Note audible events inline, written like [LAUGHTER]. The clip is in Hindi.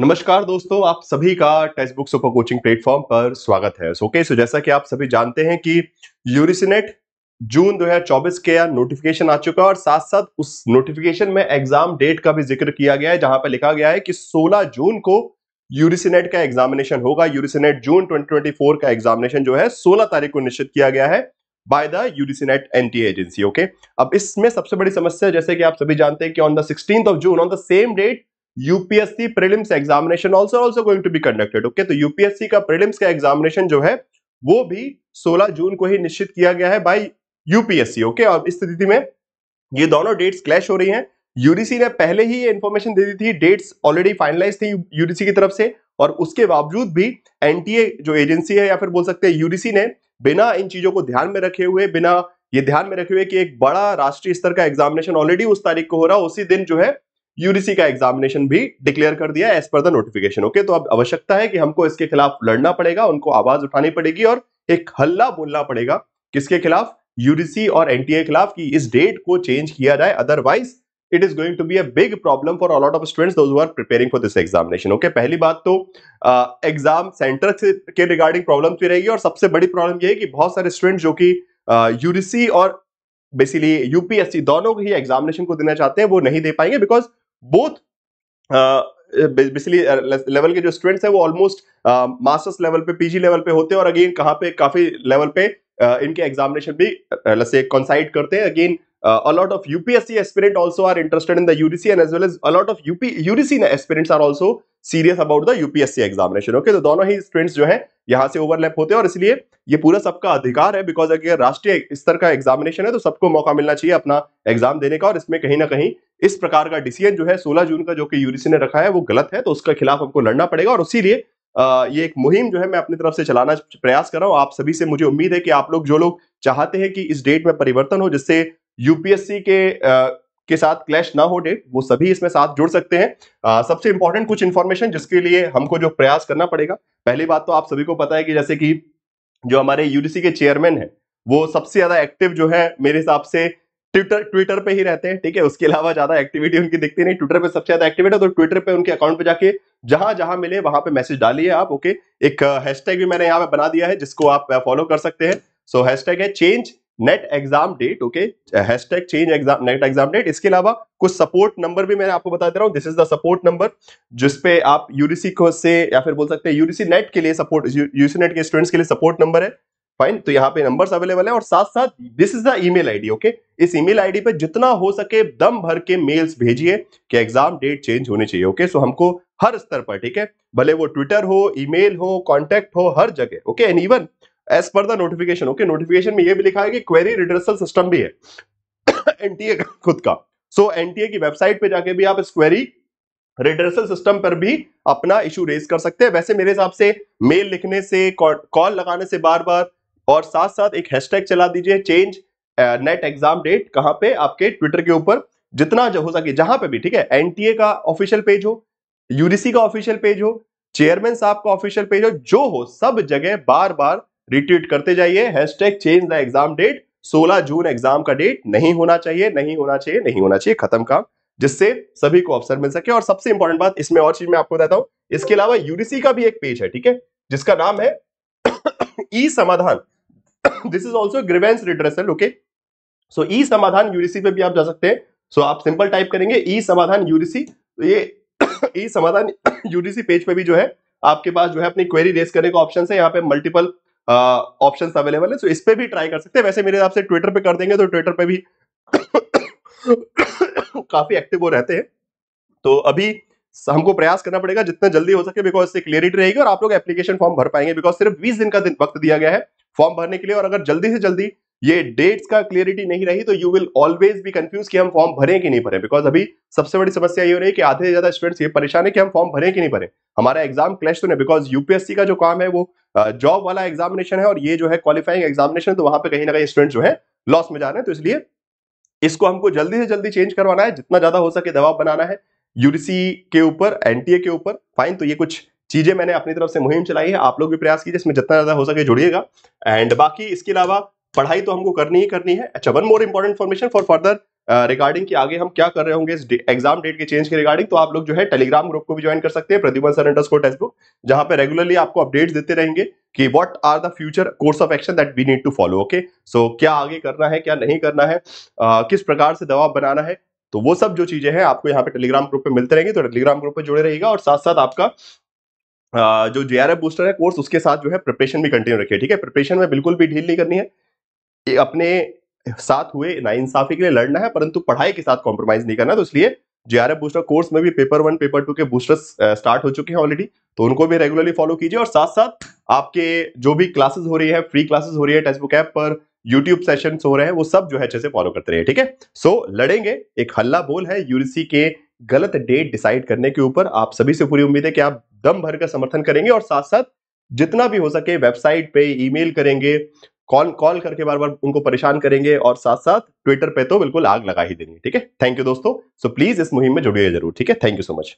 नमस्कार दोस्तों आप सभी का Testbook super coaching platform पर स्वागत है ओके सो okay, so जैसा कि आप सभी जानते हैं कि यूरिसिनेट जून 2024 के नोटिफिकेशन आ चुका है और साथ साथ उस नोटिफिकेशन में एग्जाम डेट का भी जिक्र किया गया है जहां पर लिखा गया है कि 16 जून को यूरिसिनेट का एग्जामिनेशन होगा यूरिसिनेट जून 2024 का एग्जामिनेशन जो है 16 तारीख को निश्चित किया गया है बाय द यूरिसिनेट एंटी एजेंसी ओके अब इसमें सबसे बड़ी समस्या जैसे कि आप सभी जानते हैं कि on the sixteen of June on the same date UPSC prelims examination also also going to be conducted okay तो यूपीएससी का प्रिलिम्स का एग्जामिनेशन जो है वो भी 16 जून को ही निश्चित किया गया है बाय यूपीएससी ओके और इस स्थिति में ये दोनों डेट्स क्लैश हो रही हैं यूडीसी ने पहले ही ये इन्फॉर्मेशन दे दी थी डेट्स ऑलरेडी फाइनलाइज थी यूडीसी की तरफ से और उसके बावजूद भी एनटीए जो एजेंसी है या फिर बोल सकते हैं यूडीसी ने बिना इन चीजों को ध्यान में रखे हुए बिना ये ध्यान में रखे हुए कि एक बड़ा राष्ट्रीय स्तर का एग्जामिनेशन ऑलरेडी उस तारीख को हो रहा है उसी दिन जो है यूडीसी का एग्जामिनेशन भी डिक्लेयर कर दिया as per the notification okay तो अब आवश्यकता है कि हमको इसके खिलाफ लड़ना पड़ेगा उनको आवाज उठानी पड़ेगी और एक हल्ला बोलना पड़ेगा किसके खिलाफ यूडीसी और एनटीए के खिलाफ कि इस डेट को चेंज किया जाए otherwise it is going to be a big problem for all of students are preparing for this examination okay पहली बात तो एग्जाम सेंटर के रिगार्डिंग प्रॉब्लम भी रहेगी और सबसे बड़ी प्रॉब्लम यह है कि बहुत सारे स्टूडेंट्स जो कि यूडीसी और बेसिकली यूपीएससी दोनों ही एग्जामिनेशन को देना चाहते हैं वो नहीं दे पाएंगे बिकॉज बोथ बेसिकली लेवल के जो स्टूडेंट्स हैं वो ऑलमोस्ट मास्टर्स लेवल पे पीजी लेवल पे होते हैं और अगेन कहाँ पे काफी लेवल पे uh, इनके एग्जामिनेशन भी से uh, कंसाइड करते हैं again Uh, a lot of UPSC aspirant also are interested in the UDC and as well as a lot of UP, UDC aspirants are also serious about the UPSC examination okay तो दोनों ही स्टूडेंट्स जो है यहाँ से ओवरलैप होते हैं और इसलिए ये पूरा सबका अधिकार है बिकॉज अगर राष्ट्रीय स्तर का एग्जामिनेशन है तो सबको मौका मिलना चाहिए अपना एग्जाम देने का और इसमें कहीं ना कहीं इस प्रकार का डिसीजन जो है 16 जून का जो कि यूडीसी ने रखा है वो गलत है तो उसका खिलाफ हमको लड़ना पड़ेगा और इसीलिए ये एक मुहिम जो है मैं अपनी तरफ से चलाना प्रयास कर रहा हूँ आप सभी से मुझे उम्मीद है कि आप लोग जो लोग चाहते हैं कि इस डेट में परिवर्तन हो जिससे यूपीएससी के आ, के साथ क्लैश ना हो डेट वो सभी इसमें साथ जुड़ सकते हैं आ, सबसे इंपॉर्टेंट कुछ इन्फॉर्मेशन जिसके लिए हमको जो प्रयास करना पड़ेगा पहली बात तो आप सभी को पता है कि जैसे कि जो हमारे यूडीसी के चेयरमैन है वो सबसे ज्यादा एक्टिव जो है मेरे हिसाब से ट्विटर ट्विटर पे ही रहते हैं ठीक है उसके अलावा ज्यादा एक्टिविटी उनकी दिखती नहीं ट्विटर पे सबसे ज्यादा एक्टिविट है तो ट्विटर पे उनके अकाउंट पे जाके जहां जहां मिले वहां पे मैसेज डालिए आप ओके एक हैशटैग भी मैंने यहाँ पे बना दिया है जिसको आप फॉलो कर सकते हैं सो हैशटैग है change net exam date okay hashtag change exam net exam date इसके अलावा कुछ सपोर्ट नंबर भी मैं आपको बता दे रहा हूँ this is the support number जिसपे आप यूडीसी को से या फिर बोल सकते हैं यूडीसी नेट के लिए सपोर्ट यूसी नेट के स्टूडेंट्स के लिए सपोर्ट नंबर है फाइन तो यहाँ पे नंबर अवेलेबल है और साथ साथ this is the email ID okay इस ईमेल आईडी पे जितना हो सके दम भर के मेल्स भेजिए कि एग्जाम डेट चेंज होने चाहिए ओके सो हमको हर स्तर पर ठीक है भले वो ट्विटर हो ईमेल हो कॉन्टेक्ट हो हर जगह okay and even as per the notification okay notification में यह भी लिखा है कि क्वेरी रिडर्सल सिस्टम भी है एनटीए [COUGHS] का खुद का सो so, एनटीए की वेबसाइट पे जाके भी आप इस क्वेरी रिडर्सल सिस्टम पर भी अपना इश्यू रेज कर सकते हैं वैसे मेरे हिसाब से मेल लिखने से कॉल लगाने से बार बार और साथ साथ एक हैशटैग चला दीजिए चेंज नेट एग्जाम डेट कहां पे आपके ट्विटर के ऊपर जितना जो हो सके जहां पे भी ठीक है एनटीए का ऑफिशियल पेज हो यूडीसी का ऑफिशियल पेज हो चेयरमैन साहब का ऑफिशियल पेज हो जो हो सब जगह बार बार रिट्वीट करते जाइए hashtag change the exam date 16 June exam का डेट नहीं होना चाहिए नहीं होना चाहिए नहीं होना चाहिए खत्म काम जिससे सभी को अवसर मिल सके और सबसे इंपॉर्टेंट बात इसमें और चीज मैं आपको बताता हूँ इसके अलावा यूडीसी का भी एक पेज है ठीक है जिसका नाम है e Samadhan this is also grievance redressal okay so e Samadhan UDC पे भी आप जा सकते हैं सो so, आप सिंपल टाइप करेंगे ई समाधान यूडीसी तो ये ई समाधान यूडीसी पेज पे भी जो है आपके पास जो है अपनी क्वेरी रेस करने का ऑप्शन है यहाँ पे मल्टीपल ऑप्शन अवेलेबल है सो इस पर भी ट्राई कर सकते हैं वैसे मेरे हिसाब से ट्विटर पे कर देंगे तो ट्विटर पे भी काफी एक्टिव वो रहते हैं तो अभी हमको प्रयास करना पड़ेगा जितना जल्दी हो सके बिकॉज इससे क्लियरिटी रहेगी और आप लोग एप्लीकेशन फॉर्म भर पाएंगे बिकॉज सिर्फ 20 दिन का दिन वक्त दिया गया है फॉर्म भरने के लिए और अगर जल्दी से जल्दी ये डेट्स का क्लियरिटी नहीं रही तो यू विल ऑलवेज भी कंफ्यूज कि हम फॉर्म भरें कि नहीं भरें बिकॉज अभी सबसे बड़ी समस्या ये हो रही है कि आधे से ज्यादा स्टूडेंट्स ये परेशान है कि हम फॉर्म भरें कि नहीं भरें हमारा एग्जाम क्लैश तो नहीं बिकॉज यूपीएससी का जो काम है वो जॉब वाला एग्जामिनेशन है और ये जो है क्वालिफाइंग एग्जामिनेशन तो वहां पर कहीं ना कहीं स्टूडेंट्स जो है लॉस में जा रहे हैं तो इसलिए इसको हमको जल्दी से जल्दी चेंज करवाना है जितना ज्यादा हो सके दबाव बनाना है यूडीसी के ऊपर एनटीए के ऊपर फाइन तो ये कुछ चीजें मैंने अपनी तरफ से मुहिम चलाई है आप लोग भी प्रयास कीजिए इसमें जितना ज्यादा हो सके जुड़िएगा एंड बाकी इसके अलावा पढ़ाई तो हमको करनी ही करनी है अच्छा one more important information for further regarding कि आगे हम क्या कर रहे होंगे एग्जाम डेट के चेंज के रिगार्डिंग तो आप लोग जो है टेलीग्राम ग्रुप को भी ज्वाइन कर सकते हैं Pradyuman sir under Testbook जहां पे रेगुलरली आपको अपडेट्स देते रहेंगे कि what are the future course of action that we need to follow okay so क्या आगे करना है क्या नहीं करना है uh, किस प्रकार से दबाव बनाना है तो वो सब जो चीजें हैं आपको यहाँ पे टेलीग्राम ग्रुप पे मिलते रहेंगे तो टेलीग्राम ग्रुप पे जुड़े रहेगा और साथ साथ आपका uh, जो जे आर बूस्टर है कोर्स उसके साथ जो है प्रिपरेशन भी कंटिन्यू रखिए ठीक है प्रिपरेशन में बिल्कुल भी ढील नहीं करनी है अपने साथ हुए नाइंसाफी के लिए लड़ना है परंतु पढ़ाई के साथ कॉम्प्रोमाइज नहीं करना तो इसलिए जेआरएफ बूस्टर कोर्स में भी पेपर वन पेपर टू के बूस्टर्स स्टार्ट हो चुके हैं ऑलरेडी तो उनको भी रेगुलरली फॉलो कीजिए और साथ साथ आपके जो भी क्लासेस हो रही है फ्री क्लासेस हो रही है टेक्सट बुक ऐप पर यूट्यूब सेशन हो रहे हैं वो सब जो है अच्छे से फॉलो करते रहे ठीक है सो लड़ेंगे एक हल्ला बोल है यूजीसी के गलत डेट डिसाइड करने के ऊपर आप सभी से पूरी उम्मीद है कि आप दम भर का समर्थन करेंगे और साथ साथ जितना भी हो सके वेबसाइट पे ईमेल करेंगे कॉल कॉल करके बार बार उनको परेशान करेंगे और साथ साथ ट्विटर पे तो बिल्कुल आग लगा ही देंगे ठीक है थैंक यू दोस्तों सो प्लीज इस मुहिम में जुड़िए जरूर ठीक है थैंक यू सो मच